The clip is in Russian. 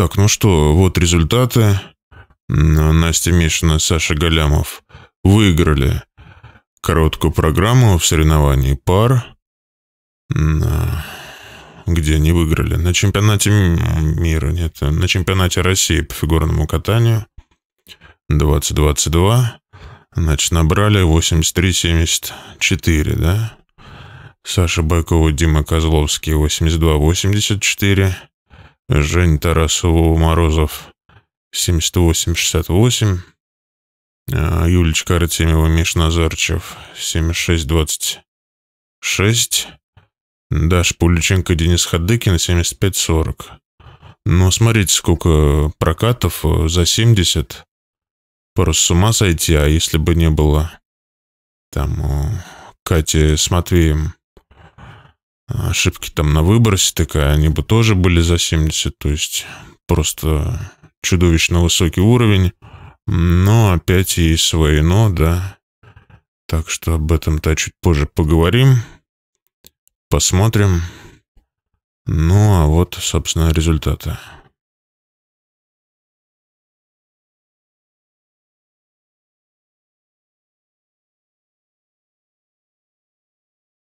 Так, ну что, вот результаты. Настя Мишина, Саша Галямов выиграли короткую программу в соревновании пар, а, где они выиграли. На чемпионате мира, нет, на чемпионате России по фигурному катанию 2022. Значит, набрали 83-74, да? Саша Байкова, Дима Козловский 82-84. Жень Тарасову Морозов 78-68, а, Юлечка Артемьева Миш Назарчев 76-26, Даш Пуличенко Денис Хадыкин 75-40. Но ну, смотрите, сколько прокатов э, за 70. Просто с ума сойти, а если бы не было там э, Кати с Матвеем ошибки там на выбросе такая, они бы тоже были за 70, то есть просто чудовищно высокий уровень, но опять и свои но, да. Так что об этом-то чуть позже поговорим, посмотрим. Ну а вот, собственно, результаты.